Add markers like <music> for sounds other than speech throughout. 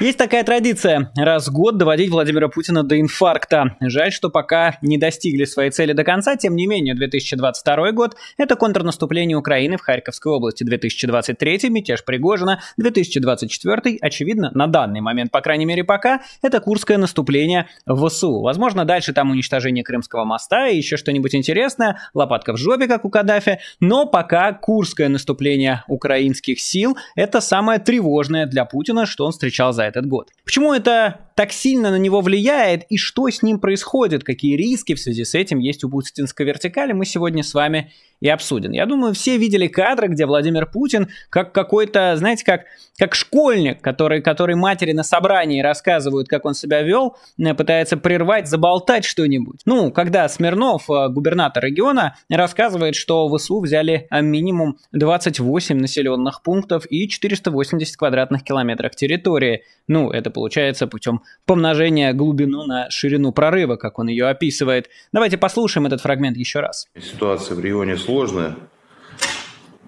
Есть такая традиция – раз в год доводить Владимира Путина до инфаркта. Жаль, что пока не достигли своей цели до конца, тем не менее 2022 год – это контрнаступление Украины в Харьковской области, 2023 – мятеж Пригожина, 2024 – очевидно, на данный момент, по крайней мере пока, это Курское наступление в ВСУ. Возможно, дальше там уничтожение Крымского моста и еще что-нибудь интересное, лопатка в жопе, как у Каддафи, но пока Курское наступление украинских сил – это самое тревожное для Путина, что он встречал за этот год. Почему это так сильно на него влияет и что с ним происходит, какие риски в связи с этим есть у путинской вертикали, мы сегодня с вами и обсуден. Я думаю, все видели кадры, где Владимир Путин как какой-то, знаете, как, как школьник, который, который матери на собрании рассказывают, как он себя вел, э, пытается прервать, заболтать что-нибудь. Ну, когда Смирнов, э, губернатор региона, рассказывает, что в СУ взяли э, минимум 28 населенных пунктов и 480 квадратных километров территории. Ну, это получается путем помножения глубину на ширину прорыва, как он ее описывает. Давайте послушаем этот фрагмент еще раз. Ситуация в регионе сложная сложная.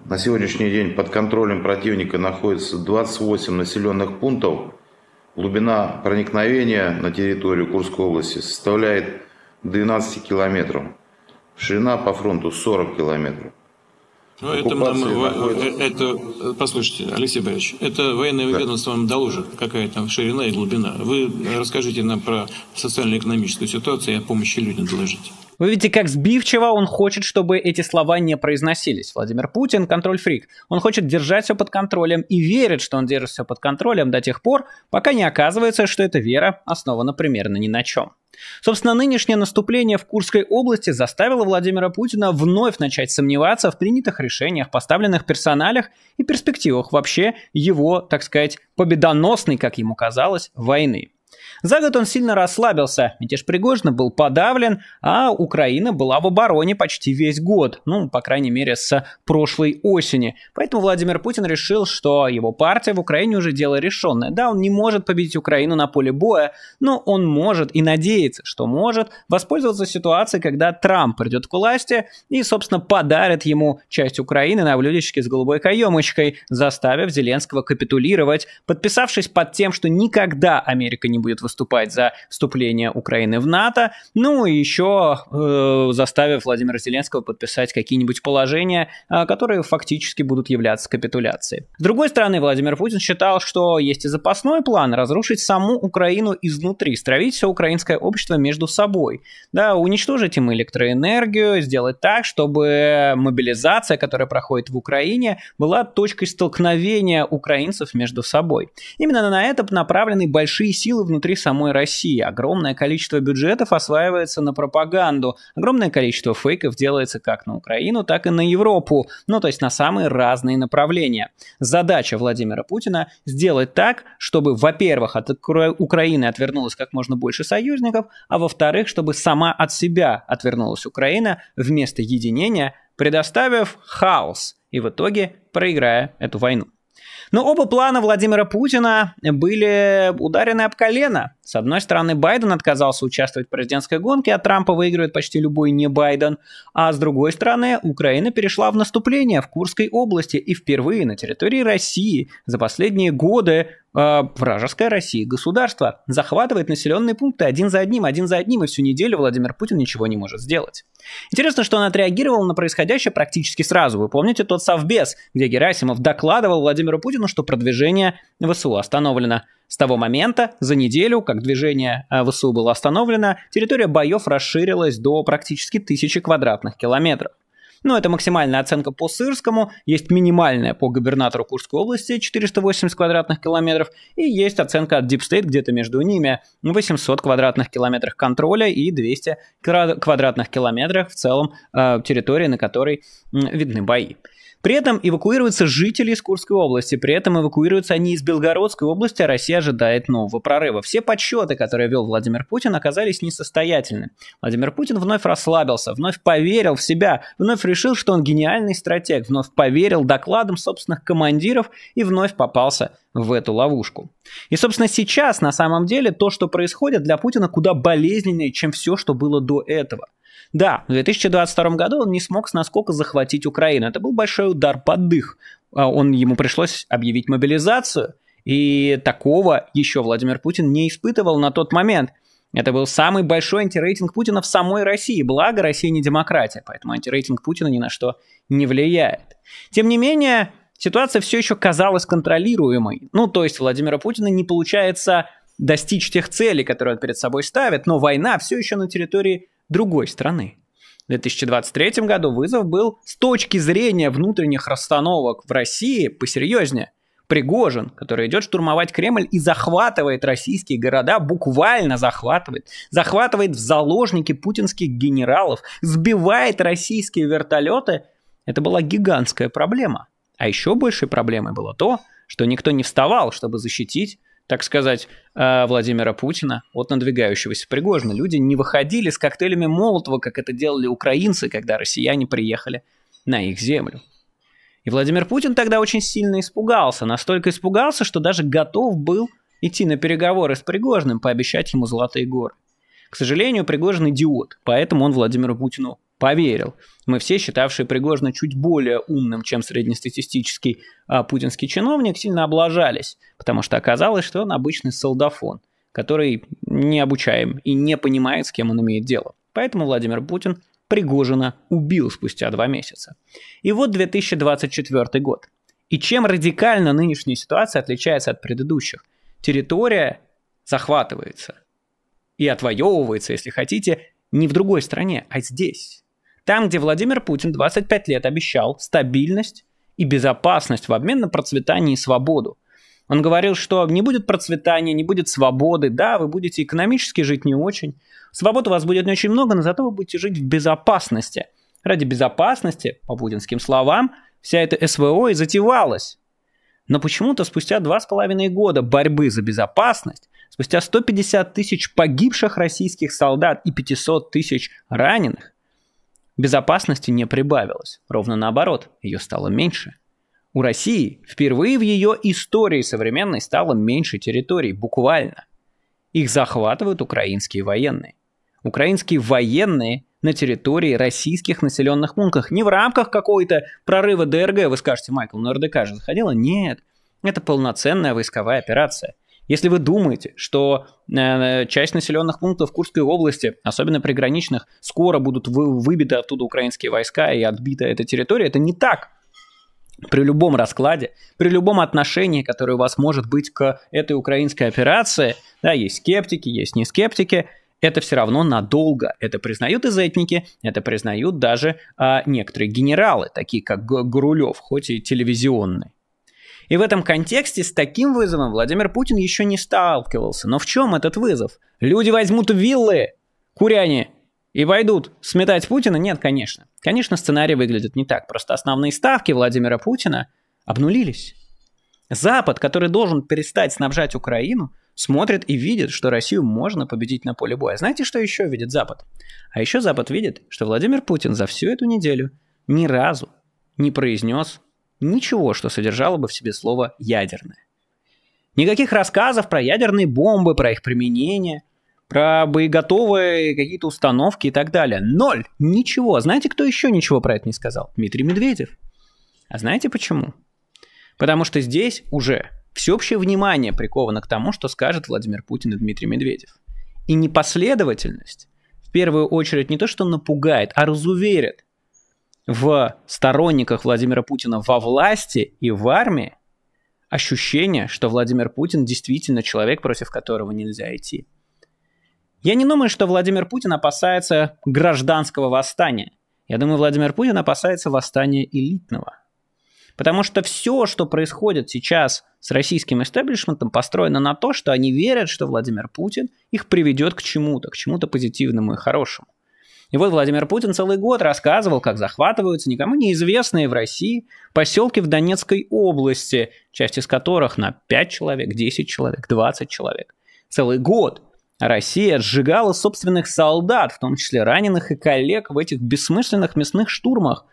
На сегодняшний день под контролем противника находится 28 населенных пунктов. Глубина проникновения на территорию Курской области составляет 12 километров. Ширина по фронту 40 километров. Но ну, это, нам, находится... Э, э, э, это, послушайте, Алексей Борисович, это военное да. ведомство вам доложит, какая там ширина и глубина. Вы расскажите нам про социально-экономическую ситуацию и о помощи людям доложите. Вы видите, как сбивчиво он хочет, чтобы эти слова не произносились. Владимир Путин, контроль-фрик. Он хочет держать все под контролем и верит, что он держит все под контролем до тех пор, пока не оказывается, что эта вера основана примерно ни на чем. Собственно, нынешнее наступление в Курской области заставило Владимира Путина вновь начать сомневаться в принятых решениях, поставленных персоналях и перспективах вообще его, так сказать, победоносной, как ему казалось, войны. За год он сильно расслабился, мятеж Пригожина был подавлен, а Украина была в обороне почти весь год, ну, по крайней мере, с прошлой осени. Поэтому Владимир Путин решил, что его партия в Украине уже дело решенное. Да, он не может победить Украину на поле боя, но он может и надеется, что может воспользоваться ситуацией, когда Трамп придет к власти и, собственно, подарит ему часть Украины на блюдечке с голубой каемочкой, заставив Зеленского капитулировать, подписавшись под тем, что никогда Америка не не будет выступать за вступление Украины в НАТО, ну и еще э, заставив Владимира Зеленского подписать какие-нибудь положения, э, которые фактически будут являться капитуляцией. С другой стороны, Владимир Путин считал, что есть и запасной план разрушить саму Украину изнутри, стравить все украинское общество между собой, да, уничтожить им электроэнергию, сделать так, чтобы мобилизация, которая проходит в Украине, была точкой столкновения украинцев между собой. Именно на это направлены большие силы внутри самой России. Огромное количество бюджетов осваивается на пропаганду. Огромное количество фейков делается как на Украину, так и на Европу. Ну, то есть на самые разные направления. Задача Владимира Путина сделать так, чтобы, во-первых, от Украины отвернулось как можно больше союзников, а во-вторых, чтобы сама от себя отвернулась Украина вместо единения, предоставив хаос и в итоге проиграя эту войну. Но оба плана Владимира Путина были ударены об колено. С одной стороны, Байден отказался участвовать в президентской гонке, а Трампа выигрывает почти любой не Байден. А с другой стороны, Украина перешла в наступление в Курской области и впервые на территории России за последние годы э, вражеская Россия государство захватывает населенные пункты один за одним, один за одним, и всю неделю Владимир Путин ничего не может сделать. Интересно, что он отреагировал на происходящее практически сразу. Вы помните тот совбез, где Герасимов докладывал Владимиру Путину, что продвижение ВСУ остановлено. С того момента, за неделю, как движение э, ВСУ было остановлено, территория боев расширилась до практически тысячи квадратных километров. Но ну, это максимальная оценка по Сырскому, есть минимальная по губернатору Курской области 480 квадратных километров, и есть оценка от Deep State где-то между ними 800 квадратных километров контроля и 200 квадратных километров в целом э, территории, на которой видны бои. При этом эвакуируются жители из Курской области, при этом эвакуируются они из Белгородской области, а Россия ожидает нового прорыва. Все подсчеты, которые вел Владимир Путин, оказались несостоятельны. Владимир Путин вновь расслабился, вновь поверил в себя, вновь решил, что он гениальный стратег, вновь поверил докладам собственных командиров и вновь попался в эту ловушку. И, собственно, сейчас на самом деле то, что происходит для Путина, куда болезненнее, чем все, что было до этого. Да, в 2022 году он не смог насколько захватить Украину. Это был большой удар под дых. А, он, ему пришлось объявить мобилизацию, и такого еще Владимир Путин не испытывал на тот момент. Это был самый большой антирейтинг Путина в самой России. Благо, Россия не демократия, поэтому антирейтинг Путина ни на что не влияет. Тем не менее, ситуация все еще казалась контролируемой. Ну, то есть Владимира Путина не получается достичь тех целей, которые он перед собой ставит, но война все еще на территории другой страны. В 2023 году вызов был с точки зрения внутренних расстановок в России посерьезнее. Пригожин, который идет штурмовать Кремль и захватывает российские города, буквально захватывает, захватывает в заложники путинских генералов, сбивает российские вертолеты, это была гигантская проблема. А еще большей проблемой было то, что никто не вставал, чтобы защитить так сказать, э, Владимира Путина от надвигающегося Пригожина. Люди не выходили с коктейлями Молотова, как это делали украинцы, когда россияне приехали на их землю. И Владимир Путин тогда очень сильно испугался, настолько испугался, что даже готов был идти на переговоры с Пригожным, пообещать ему золотые горы. К сожалению, Пригожин идиот, поэтому он Владимиру Путину поверил. Мы все, считавшие Пригожина чуть более умным, чем среднестатистический а, путинский чиновник, сильно облажались, потому что оказалось, что он обычный солдафон, который не обучаем и не понимает, с кем он имеет дело. Поэтому Владимир Путин Пригожина убил спустя два месяца. И вот 2024 год. И чем радикально нынешняя ситуация отличается от предыдущих? Территория захватывается и отвоевывается, если хотите, не в другой стране, а здесь. Там, где Владимир Путин 25 лет обещал стабильность и безопасность в обмен на процветание и свободу. Он говорил, что не будет процветания, не будет свободы, да, вы будете экономически жить не очень, свободы у вас будет не очень много, но зато вы будете жить в безопасности. Ради безопасности, по путинским словам, вся эта СВО и затевалась. Но почему-то спустя два с половиной года борьбы за безопасность, спустя 150 тысяч погибших российских солдат и 500 тысяч раненых, Безопасности не прибавилось, ровно наоборот, ее стало меньше. У России впервые в ее истории современной стало меньше территорий, буквально. Их захватывают украинские военные. Украинские военные на территории российских населенных пунктов. Не в рамках какого-то прорыва ДРГ, вы скажете, Майкл, но ну, РДК же заходила? Нет, это полноценная войсковая операция – если вы думаете, что э, часть населенных пунктов Курской области, особенно приграничных, скоро будут вы, выбиты оттуда украинские войска и отбита эта территория, это не так. При любом раскладе, при любом отношении, которое у вас может быть к этой украинской операции, да, есть скептики, есть не скептики, это все равно надолго. Это признают изэтники, это признают даже а, некоторые генералы, такие как Гурулев, хоть и телевизионный. И в этом контексте с таким вызовом Владимир Путин еще не сталкивался. Но в чем этот вызов? Люди возьмут виллы, куряне, и войдут сметать Путина? Нет, конечно. Конечно, сценарий выглядит не так. Просто основные ставки Владимира Путина обнулились. Запад, который должен перестать снабжать Украину, смотрит и видит, что Россию можно победить на поле боя. Знаете, что еще видит Запад? А еще Запад видит, что Владимир Путин за всю эту неделю ни разу не произнес ничего, что содержало бы в себе слово «ядерное». Никаких рассказов про ядерные бомбы, про их применение, про боеготовые какие-то установки и так далее. Ноль. Ничего. Знаете, кто еще ничего про это не сказал? Дмитрий Медведев. А знаете почему? Потому что здесь уже всеобщее внимание приковано к тому, что скажет Владимир Путин и Дмитрий Медведев. И непоследовательность в первую очередь не то, что напугает, а разуверит в сторонниках Владимира Путина во власти и в армии ощущение, что Владимир Путин действительно человек, против которого нельзя идти. Я не думаю, что Владимир Путин опасается гражданского восстания. Я думаю, Владимир Путин опасается восстания элитного. Потому что все, что происходит сейчас с российским истеблишментом, построено на то, что они верят, что Владимир Путин их приведет к чему-то, к чему-то позитивному и хорошему. И вот Владимир Путин целый год рассказывал, как захватываются никому неизвестные в России поселки в Донецкой области, часть из которых на 5 человек, 10 человек, 20 человек. Целый год Россия сжигала собственных солдат, в том числе раненых и коллег в этих бессмысленных мясных штурмах,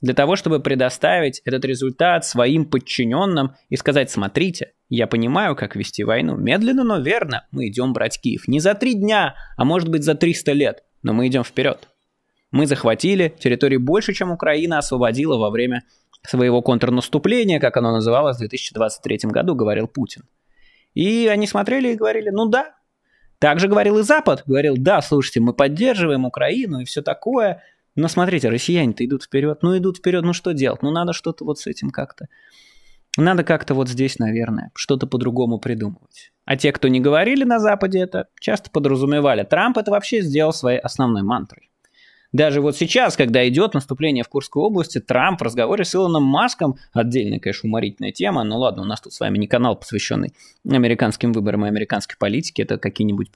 для того, чтобы предоставить этот результат своим подчиненным и сказать, смотрите, я понимаю, как вести войну. Медленно, но верно мы идем брать Киев. Не за три дня, а может быть за 300 лет но мы идем вперед. Мы захватили территории больше, чем Украина освободила во время своего контрнаступления, как оно называлось в 2023 году, говорил Путин. И они смотрели и говорили, ну да. Также говорил и Запад, говорил, да, слушайте, мы поддерживаем Украину и все такое, но смотрите, россияне-то идут вперед, ну идут вперед, ну что делать, ну надо что-то вот с этим как-то надо как-то вот здесь, наверное, что-то по-другому придумывать. А те, кто не говорили на Западе это, часто подразумевали. Трамп это вообще сделал своей основной мантрой. Даже вот сейчас, когда идет наступление в Курской области, Трамп в разговоре с Илоном Маском, отдельная, конечно, уморительная тема, но ладно, у нас тут с вами не канал, посвященный американским выборам и американской политике, это какие-нибудь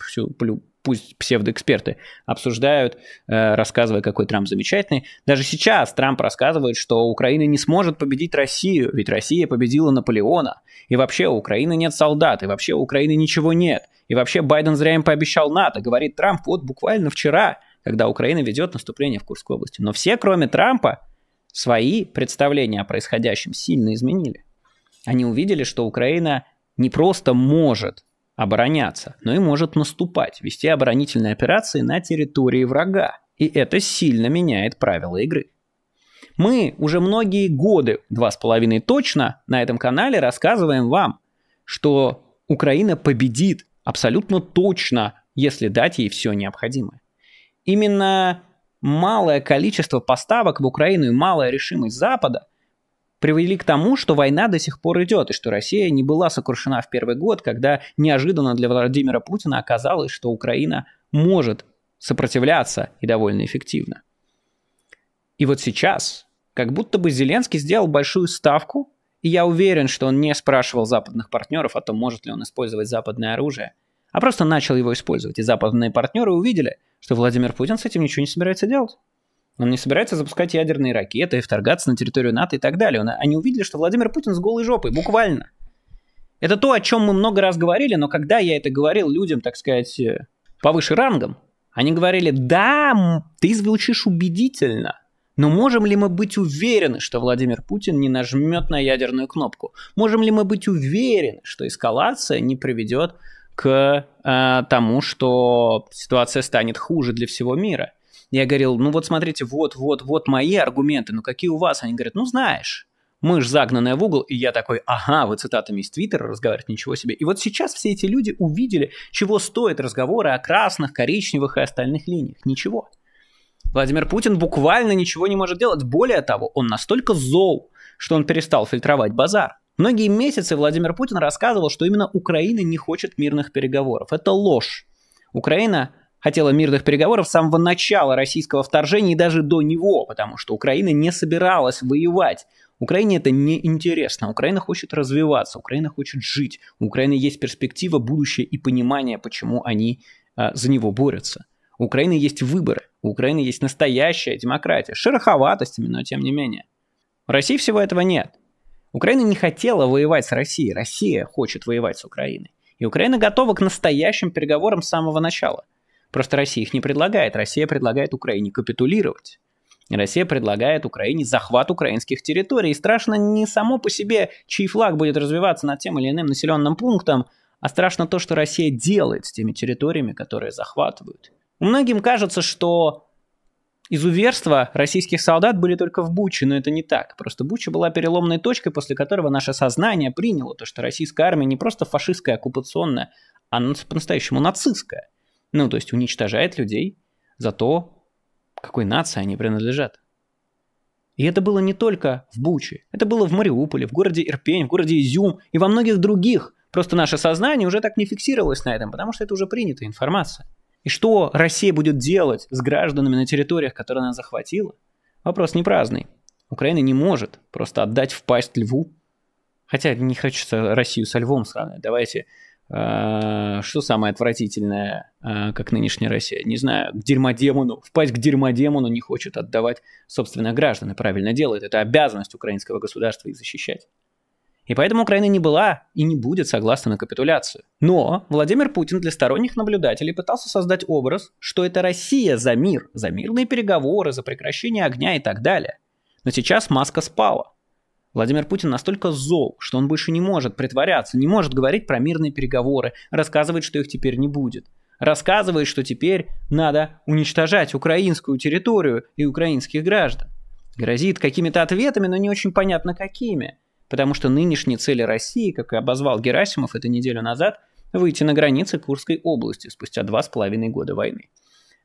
пусть псевдоэксперты обсуждают, э, рассказывая, какой Трамп замечательный. Даже сейчас Трамп рассказывает, что Украина не сможет победить Россию, ведь Россия победила Наполеона. И вообще у Украины нет солдат, и вообще у Украины ничего нет. И вообще Байден зря им пообещал НАТО, говорит Трамп вот буквально вчера – когда Украина ведет наступление в Курской области. Но все, кроме Трампа, свои представления о происходящем сильно изменили. Они увидели, что Украина не просто может обороняться, но и может наступать, вести оборонительные операции на территории врага. И это сильно меняет правила игры. Мы уже многие годы, два с половиной точно, на этом канале рассказываем вам, что Украина победит абсолютно точно, если дать ей все необходимое именно малое количество поставок в Украину и малая решимость Запада привели к тому, что война до сих пор идет, и что Россия не была сокрушена в первый год, когда неожиданно для Владимира Путина оказалось, что Украина может сопротивляться и довольно эффективно. И вот сейчас, как будто бы Зеленский сделал большую ставку, и я уверен, что он не спрашивал западных партнеров о том, может ли он использовать западное оружие – а просто начал его использовать. И западные партнеры увидели, что Владимир Путин с этим ничего не собирается делать. Он не собирается запускать ядерные ракеты, и вторгаться на территорию НАТО и так далее. Они увидели, что Владимир Путин с голой жопой, буквально. Это то, о чем мы много раз говорили, но когда я это говорил людям, так сказать, э, повыше рангом, они говорили, да, ты звучишь убедительно, но можем ли мы быть уверены, что Владимир Путин не нажмет на ядерную кнопку? Можем ли мы быть уверены, что эскалация не приведет к э, тому, что ситуация станет хуже для всего мира. Я говорил, ну вот смотрите, вот, вот, вот мои аргументы, ну какие у вас? Они говорят, ну знаешь, мы же загнанная в угол, и я такой, ага, вы цитатами из Твиттера разговариваете, ничего себе. И вот сейчас все эти люди увидели, чего стоят разговоры о красных, коричневых и остальных линиях. Ничего. Владимир Путин буквально ничего не может делать. Более того, он настолько зол, что он перестал фильтровать базар. Многие месяцы Владимир Путин рассказывал, что именно Украина не хочет мирных переговоров. Это ложь. Украина хотела мирных переговоров с самого начала российского вторжения и даже до него, потому что Украина не собиралась воевать. Украине это не интересно. Украина хочет развиваться, Украина хочет жить. У Украины есть перспектива, будущее и понимание, почему они а, за него борются. У Украины есть выборы, у Украины есть настоящая демократия, шероховатостями, но тем не менее. В России всего этого нет. Украина не хотела воевать с Россией, Россия хочет воевать с Украиной. И Украина готова к настоящим переговорам с самого начала. Просто Россия их не предлагает, Россия предлагает Украине капитулировать. Россия предлагает Украине захват украинских территорий. И страшно не само по себе, чей флаг будет развиваться над тем или иным населенным пунктом, а страшно то, что Россия делает с теми территориями, которые захватывают. Многим кажется, что изуверства российских солдат были только в Буче, но это не так. Просто Буча была переломной точкой, после которого наше сознание приняло то, что российская армия не просто фашистская, оккупационная, а по-настоящему нацистская. Ну, то есть уничтожает людей за то, какой нации они принадлежат. И это было не только в Буче, это было в Мариуполе, в городе Ирпень, в городе Изюм и во многих других. Просто наше сознание уже так не фиксировалось на этом, потому что это уже принятая информация. И что Россия будет делать с гражданами на территориях, которые она захватила? Вопрос не праздный. Украина не может просто отдать в пасть льву. Хотя не хочется Россию со львом сравнивать. Давайте, э, что самое отвратительное, э, как нынешняя Россия? Не знаю, к дерьмодемону, впасть к дерьмодемону не хочет отдавать собственных граждан. И правильно делает. Это обязанность украинского государства их защищать. И поэтому Украина не была и не будет согласна на капитуляцию. Но Владимир Путин для сторонних наблюдателей пытался создать образ, что это Россия за мир, за мирные переговоры, за прекращение огня и так далее. Но сейчас маска спала. Владимир Путин настолько зол, что он больше не может притворяться, не может говорить про мирные переговоры, рассказывает, что их теперь не будет. Рассказывает, что теперь надо уничтожать украинскую территорию и украинских граждан. Грозит какими-то ответами, но не очень понятно какими. Потому что нынешние цели России, как и обозвал Герасимов это неделю назад, выйти на границы Курской области спустя два с половиной года войны.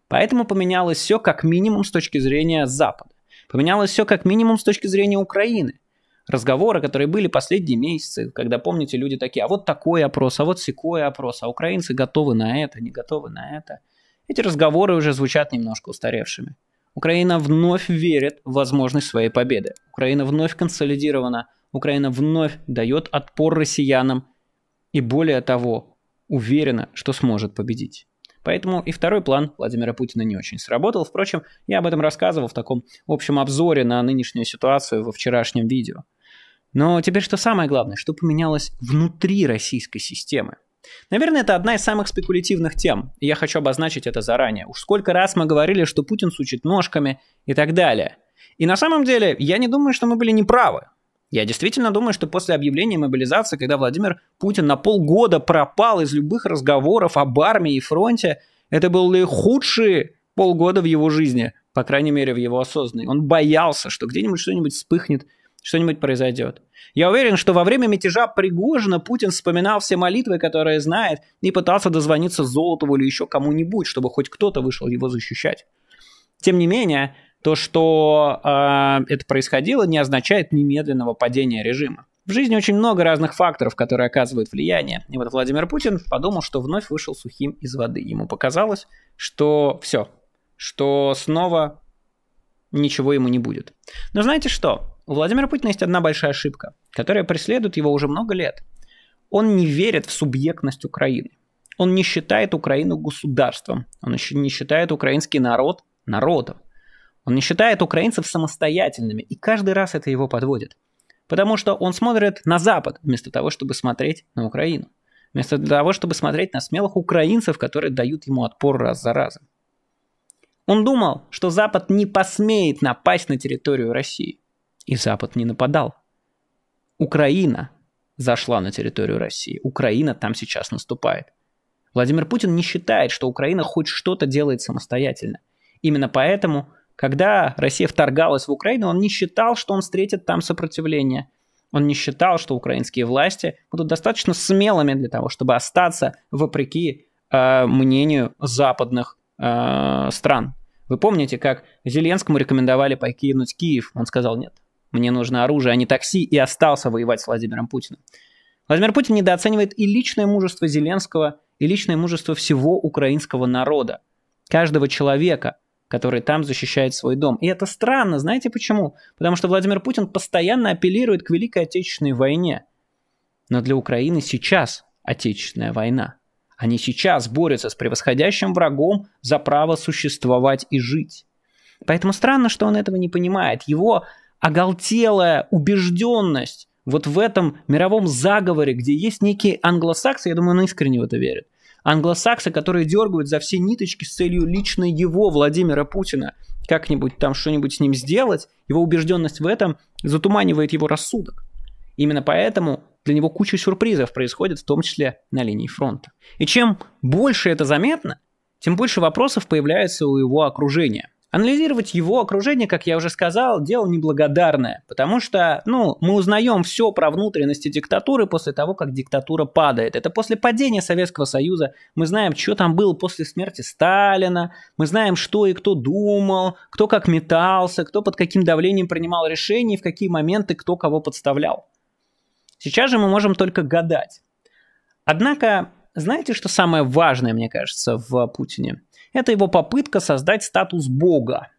Поэтому поменялось все как минимум с точки зрения Запада. Поменялось все как минимум с точки зрения Украины. Разговоры, которые были последние месяцы, когда, помните, люди такие, а вот такой опрос, а вот секой опрос, а украинцы готовы на это, не готовы на это. Эти разговоры уже звучат немножко устаревшими. Украина вновь верит в возможность своей победы. Украина вновь консолидирована Украина вновь дает отпор россиянам и более того, уверена, что сможет победить. Поэтому и второй план Владимира Путина не очень сработал. Впрочем, я об этом рассказывал в таком общем обзоре на нынешнюю ситуацию во вчерашнем видео. Но теперь что самое главное, что поменялось внутри российской системы? Наверное, это одна из самых спекулятивных тем, и я хочу обозначить это заранее. Уж сколько раз мы говорили, что Путин сучит ножками и так далее. И на самом деле, я не думаю, что мы были неправы. Я действительно думаю, что после объявления мобилизации, когда Владимир Путин на полгода пропал из любых разговоров об армии и фронте, это были худшие полгода в его жизни, по крайней мере, в его осознанной. Он боялся, что где-нибудь что-нибудь вспыхнет, что-нибудь произойдет. Я уверен, что во время мятежа Пригожина Путин вспоминал все молитвы, которые знает, и пытался дозвониться Золотову или еще кому-нибудь, чтобы хоть кто-то вышел его защищать. Тем не менее, то, что э, это происходило, не означает немедленного падения режима. В жизни очень много разных факторов, которые оказывают влияние. И вот Владимир Путин подумал, что вновь вышел сухим из воды. Ему показалось, что все, что снова ничего ему не будет. Но знаете что? У Владимира Путина есть одна большая ошибка, которая преследует его уже много лет. Он не верит в субъектность Украины. Он не считает Украину государством. Он еще не считает украинский народ народом. Он не считает украинцев самостоятельными, и каждый раз это его подводит. Потому что он смотрит на Запад, вместо того, чтобы смотреть на Украину. Вместо того, чтобы смотреть на смелых украинцев, которые дают ему отпор раз за разом. Он думал, что Запад не посмеет напасть на территорию России. И Запад не нападал. Украина зашла на территорию России. Украина там сейчас наступает. Владимир Путин не считает, что Украина хоть что-то делает самостоятельно. Именно поэтому когда Россия вторгалась в Украину, он не считал, что он встретит там сопротивление. Он не считал, что украинские власти будут достаточно смелыми для того, чтобы остаться вопреки э, мнению западных э, стран. Вы помните, как Зеленскому рекомендовали покинуть Киев? Он сказал нет. Мне нужно оружие, а не такси, и остался воевать с Владимиром Путиным. Владимир Путин недооценивает и личное мужество Зеленского, и личное мужество всего украинского народа, каждого человека, который там защищает свой дом. И это странно, знаете почему? Потому что Владимир Путин постоянно апеллирует к Великой Отечественной войне. Но для Украины сейчас Отечественная война. Они сейчас борются с превосходящим врагом за право существовать и жить. Поэтому странно, что он этого не понимает. Его оголтелая убежденность вот в этом мировом заговоре, где есть некие англосаксы, я думаю, он искренне в это верит, Англосаксы, которые дергают за все ниточки с целью лично его, Владимира Путина, как-нибудь там что-нибудь с ним сделать, его убежденность в этом затуманивает его рассудок. Именно поэтому для него куча сюрпризов происходит, в том числе на линии фронта. И чем больше это заметно, тем больше вопросов появляется у его окружения. Анализировать его окружение, как я уже сказал, дело неблагодарное, потому что, ну, мы узнаем все про внутренности диктатуры после того, как диктатура падает. Это после падения Советского Союза. Мы знаем, что там было после смерти Сталина, мы знаем, что и кто думал, кто как метался, кто под каким давлением принимал решения в какие моменты кто кого подставлял. Сейчас же мы можем только гадать. Однако, знаете, что самое важное, мне кажется, в Путине – это его попытка создать статус бога.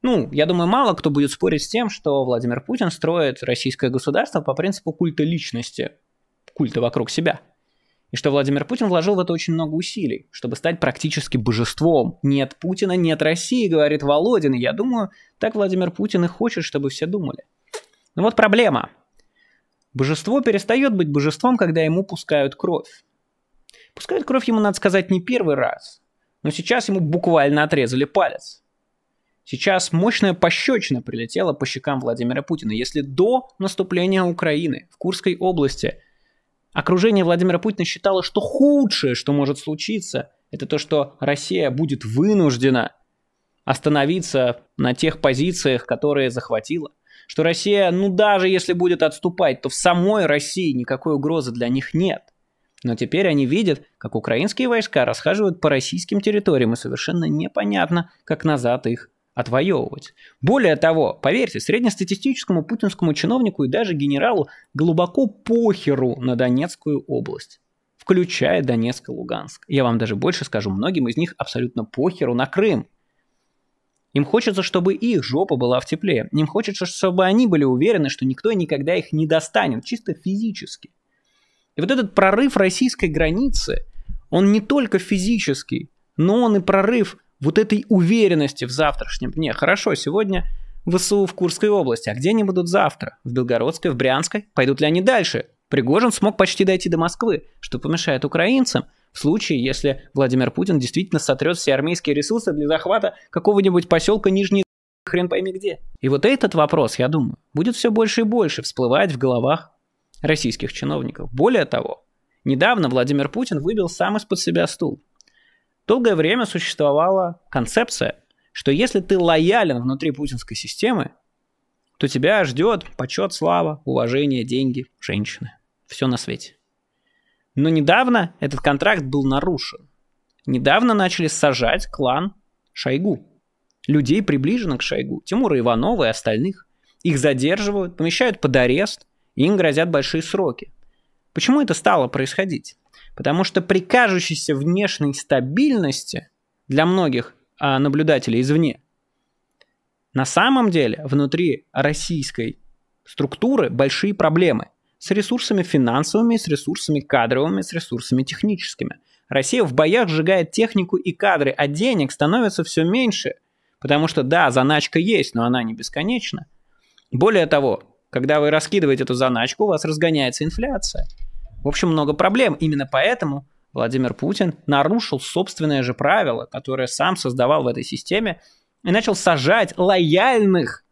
Ну, я думаю, мало кто будет спорить с тем, что Владимир Путин строит российское государство по принципу культа личности, культа вокруг себя. И что Владимир Путин вложил в это очень много усилий, чтобы стать практически божеством. Нет Путина, нет России, говорит Володин. И я думаю, так Владимир Путин и хочет, чтобы все думали. Но ну вот проблема. Божество перестает быть божеством, когда ему пускают кровь. Пускают кровь ему, надо сказать, не первый раз. Но сейчас ему буквально отрезали палец. Сейчас мощная пощечина прилетела по щекам Владимира Путина. Если до наступления Украины в Курской области окружение Владимира Путина считало, что худшее, что может случиться, это то, что Россия будет вынуждена остановиться на тех позициях, которые захватила. Что Россия, ну даже если будет отступать, то в самой России никакой угрозы для них нет – но теперь они видят, как украинские войска расхаживают по российским территориям, и совершенно непонятно, как назад их отвоевывать. Более того, поверьте, среднестатистическому путинскому чиновнику и даже генералу глубоко похеру на Донецкую область включая Донецк и Луганск. Я вам даже больше скажу, многим из них абсолютно похеру на Крым. Им хочется, чтобы их жопа была в тепле. Им хочется, чтобы они были уверены, что никто никогда их не достанет, чисто физически. И вот этот прорыв российской границы, он не только физический, но он и прорыв вот этой уверенности в завтрашнем дне. Хорошо, сегодня ВСУ в Курской области, а где они будут завтра? В Белгородской, в Брянской? Пойдут ли они дальше? Пригожин смог почти дойти до Москвы, что помешает украинцам в случае, если Владимир Путин действительно сотрет все армейские ресурсы для захвата какого-нибудь поселка Нижней хрен пойми где. И вот этот вопрос, я думаю, будет все больше и больше всплывать в головах российских чиновников. Более того, недавно Владимир Путин выбил сам из-под себя стул. Долгое время существовала концепция, что если ты лоялен внутри путинской системы, то тебя ждет почет, слава, уважение, деньги, женщины. Все на свете. Но недавно этот контракт был нарушен. Недавно начали сажать клан Шойгу. Людей, приближенных к Шойгу, Тимура Иванова и остальных. Их задерживают, помещают под арест, им грозят большие сроки. Почему это стало происходить? Потому что при кажущейся внешней стабильности для многих а, наблюдателей извне, на самом деле внутри российской структуры большие проблемы с ресурсами финансовыми, с ресурсами кадровыми, с ресурсами техническими. Россия в боях сжигает технику и кадры, а денег становится все меньше, потому что да, заначка есть, но она не бесконечна. Более того, когда вы раскидываете эту заначку, у вас разгоняется инфляция. В общем, много проблем. Именно поэтому Владимир Путин нарушил собственное же правило, которое сам создавал в этой системе, и начал сажать лояльных,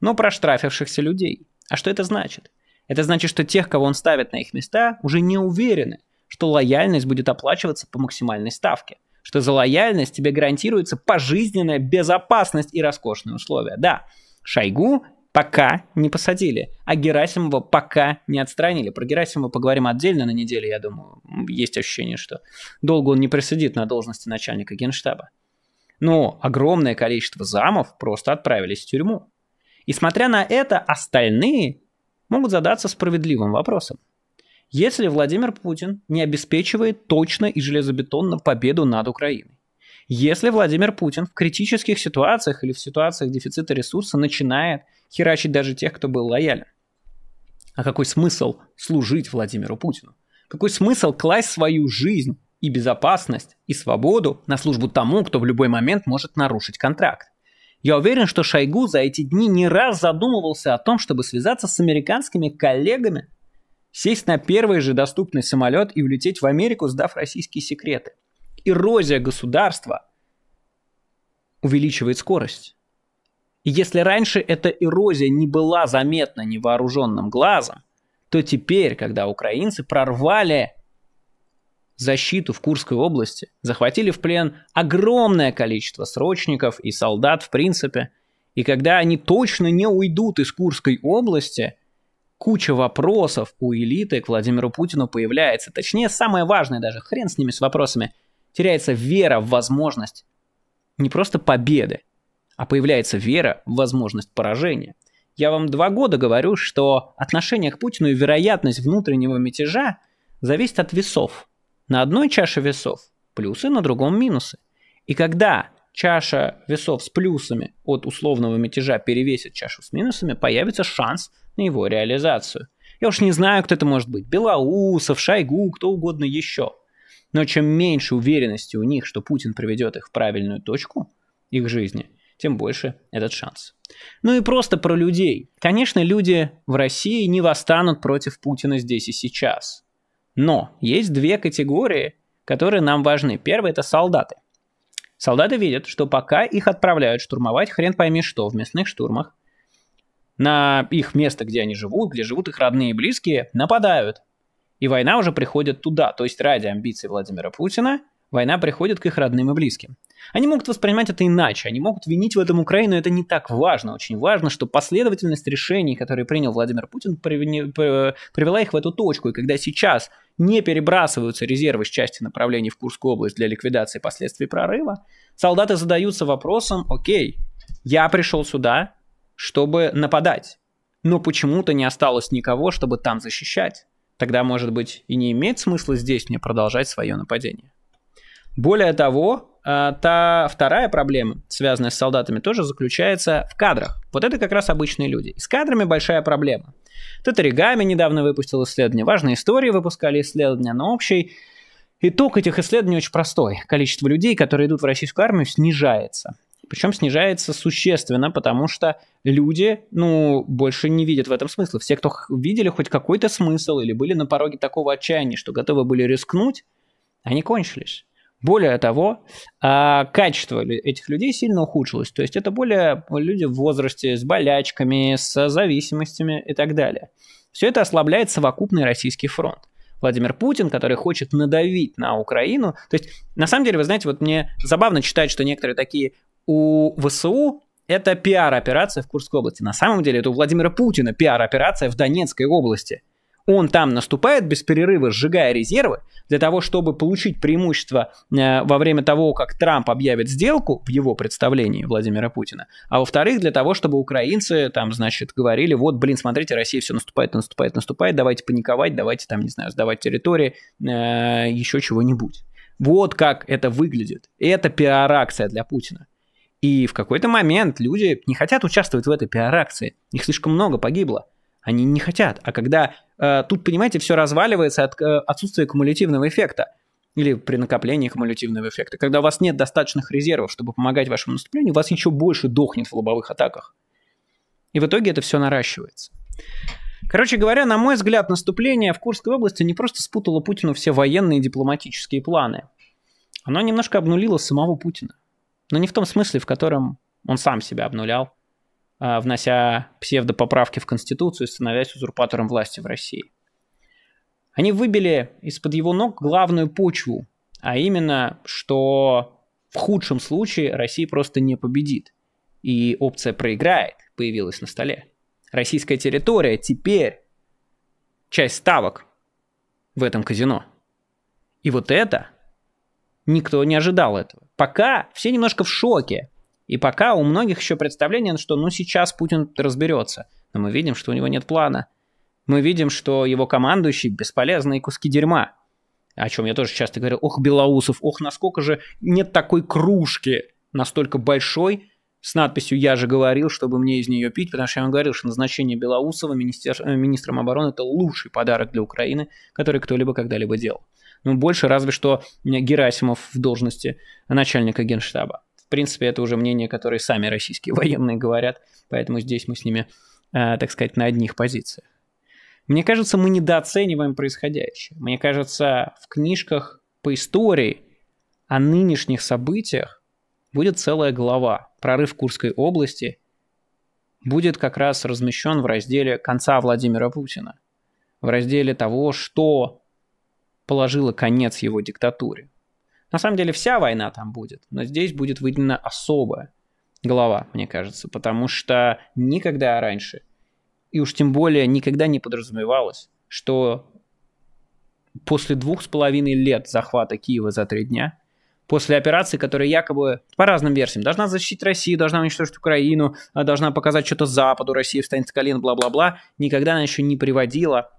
но проштрафившихся людей. А что это значит? Это значит, что тех, кого он ставит на их места, уже не уверены, что лояльность будет оплачиваться по максимальной ставке. Что за лояльность тебе гарантируется пожизненная безопасность и роскошные условия. Да, Шойгу пока не посадили, а Герасимова пока не отстранили. Про Герасимова поговорим отдельно на неделе, я думаю. Есть ощущение, что долго он не присадит на должности начальника генштаба. Но огромное количество замов просто отправились в тюрьму. И смотря на это, остальные могут задаться справедливым вопросом. Если Владимир Путин не обеспечивает точно и железобетонно победу над Украиной, если Владимир Путин в критических ситуациях или в ситуациях дефицита ресурса начинает херачить даже тех, кто был лоялен. А какой смысл служить Владимиру Путину? Какой смысл класть свою жизнь и безопасность, и свободу на службу тому, кто в любой момент может нарушить контракт? Я уверен, что Шойгу за эти дни не раз задумывался о том, чтобы связаться с американскими коллегами, сесть на первый же доступный самолет и улететь в Америку, сдав российские секреты. Эрозия государства увеличивает скорость если раньше эта эрозия не была заметна невооруженным глазом, то теперь, когда украинцы прорвали защиту в Курской области, захватили в плен огромное количество срочников и солдат в принципе, и когда они точно не уйдут из Курской области, куча вопросов у элиты к Владимиру Путину появляется. Точнее, самое важное даже, хрен с ними, с вопросами, теряется вера в возможность не просто победы, а появляется вера в возможность поражения. Я вам два года говорю, что отношение к Путину и вероятность внутреннего мятежа зависит от весов. На одной чаше весов плюсы, на другом минусы. И когда чаша весов с плюсами от условного мятежа перевесит чашу с минусами, появится шанс на его реализацию. Я уж не знаю, кто это может быть. Белоусов, Шойгу, кто угодно еще. Но чем меньше уверенности у них, что Путин приведет их в правильную точку их жизни, тем больше этот шанс. Ну и просто про людей. Конечно, люди в России не восстанут против Путина здесь и сейчас. Но есть две категории, которые нам важны. Первое это солдаты. Солдаты видят, что пока их отправляют штурмовать хрен пойми что в местных штурмах, на их место, где они живут, где живут их родные и близкие, нападают. И война уже приходит туда, то есть ради амбиций Владимира Путина война приходит к их родным и близким. Они могут воспринимать это иначе, они могут винить в этом Украину, это не так важно. Очень важно, что последовательность решений, которые принял Владимир Путин, привела их в эту точку. И когда сейчас не перебрасываются резервы с части направлений в Курскую область для ликвидации последствий прорыва, солдаты задаются вопросом, окей, я пришел сюда, чтобы нападать, но почему-то не осталось никого, чтобы там защищать. Тогда, может быть, и не имеет смысла здесь мне продолжать свое нападение. Более того, а, та вторая проблема, связанная с солдатами, тоже заключается в кадрах. Вот это как раз обычные люди. И с кадрами большая проблема. Татаригами недавно выпустил исследование, важные истории выпускали исследования, но общий итог этих исследований очень простой. Количество людей, которые идут в российскую армию, снижается. Причем снижается существенно, потому что люди, ну, больше не видят в этом смысла. Все, кто видели хоть какой-то смысл или были на пороге такого отчаяния, что готовы были рискнуть, они кончились. Более того, а, качество этих людей сильно ухудшилось. То есть это более люди в возрасте, с болячками, с зависимостями и так далее. Все это ослабляет совокупный российский фронт. Владимир Путин, который хочет надавить на Украину. То есть, на самом деле, вы знаете, вот мне забавно читать, что некоторые такие у ВСУ это пиар-операция в Курской области. На самом деле это у Владимира Путина пиар-операция в Донецкой области – он там наступает без перерыва, сжигая резервы, для того, чтобы получить преимущество э, во время того, как Трамп объявит сделку в его представлении Владимира Путина, а во-вторых, для того, чтобы украинцы там, значит, говорили, вот, блин, смотрите, Россия все наступает, наступает, наступает, давайте паниковать, давайте там, не знаю, сдавать территории, э, еще чего-нибудь. Вот как это выглядит. Это пиар-акция для Путина. И в какой-то момент люди не хотят участвовать в этой пиар-акции. Их слишком много погибло. Они не хотят. А когда Э, тут, понимаете, все разваливается от э, отсутствия кумулятивного эффекта или при накоплении кумулятивного эффекта. Когда у вас нет достаточных резервов, чтобы помогать вашему наступлению, у вас еще больше дохнет в лобовых атаках. И в итоге это все наращивается. Короче говоря, на мой взгляд, наступление в Курской области не просто спутало Путину все военные и дипломатические планы. Оно немножко обнулило самого Путина. Но не в том смысле, в котором он сам себя обнулял. А, внося псевдопоправки в Конституцию и становясь узурпатором власти в России. Они выбили из-под его ног главную почву, а именно, что в худшем случае Россия просто не победит. И опция проиграет появилась на столе. Российская территория теперь часть ставок в этом казино. И вот это никто не ожидал этого. Пока все немножко в шоке, и пока у многих еще представление, что ну сейчас Путин разберется. Но мы видим, что у него нет плана. Мы видим, что его командующий бесполезные куски дерьма. О чем я тоже часто говорю. Ох, Белоусов, ох, насколько же нет такой кружки настолько большой, с надписью «Я же говорил, чтобы мне из нее пить», потому что я вам говорил, что назначение Белоусова министер... Э, министром обороны – это лучший подарок для Украины, который кто-либо когда-либо делал. Ну, больше разве что Герасимов в должности начальника генштаба принципе, это уже мнение, которое сами российские <laughs> военные говорят, поэтому здесь мы с ними, э, так сказать, на одних позициях. Мне кажется, мы недооцениваем происходящее. Мне кажется, в книжках по истории о нынешних событиях будет целая глава. Прорыв Курской области будет как раз размещен в разделе конца Владимира Путина, в разделе того, что положило конец его диктатуре. На самом деле вся война там будет, но здесь будет выделена особая глава, мне кажется, потому что никогда раньше, и уж тем более никогда не подразумевалось, что после двух с половиной лет захвата Киева за три дня, после операции, которая якобы, по разным версиям, должна защитить Россию, должна уничтожить Украину, а должна показать что-то Западу, Россия встанет с колен, бла-бла-бла, никогда она еще не приводила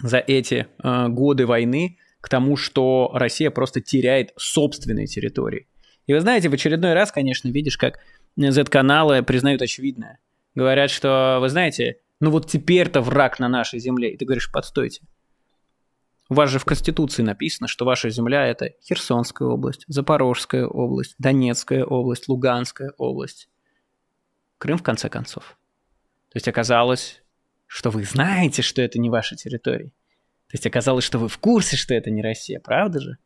за эти э, годы войны к тому, что Россия просто теряет собственные территории. И вы знаете, в очередной раз, конечно, видишь, как Z-каналы признают очевидное. Говорят, что, вы знаете, ну вот теперь-то враг на нашей земле. И ты говоришь, подстойте. У вас же в Конституции написано, что ваша земля – это Херсонская область, Запорожская область, Донецкая область, Луганская область. Крым, в конце концов. То есть оказалось, что вы знаете, что это не ваша территория. То есть оказалось, что вы в курсе, что это не Россия, правда же?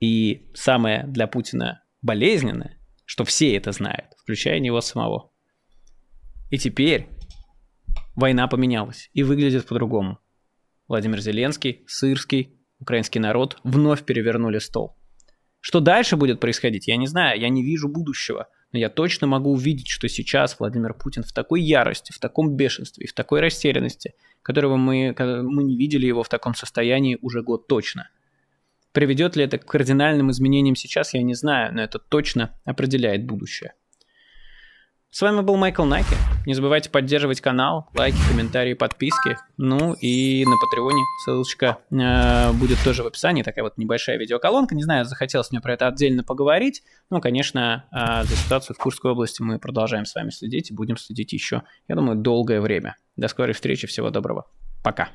И самое для Путина болезненное, что все это знают, включая него самого. И теперь война поменялась и выглядит по-другому. Владимир Зеленский, Сырский, украинский народ вновь перевернули стол. Что дальше будет происходить, я не знаю, я не вижу будущего – но я точно могу увидеть, что сейчас Владимир Путин в такой ярости, в таком бешенстве, в такой растерянности, которого мы, мы не видели его в таком состоянии уже год точно. Приведет ли это к кардинальным изменениям сейчас, я не знаю, но это точно определяет будущее. С вами был Майкл Найки. Не забывайте поддерживать канал, лайки, комментарии, подписки. Ну и на Патреоне ссылочка э, будет тоже в описании. Такая вот небольшая видеоколонка. Не знаю, захотелось мне про это отдельно поговорить. Ну, конечно, э, за ситуацию в Курской области мы продолжаем с вами следить и будем следить еще, я думаю, долгое время. До скорой встречи. Всего доброго. Пока.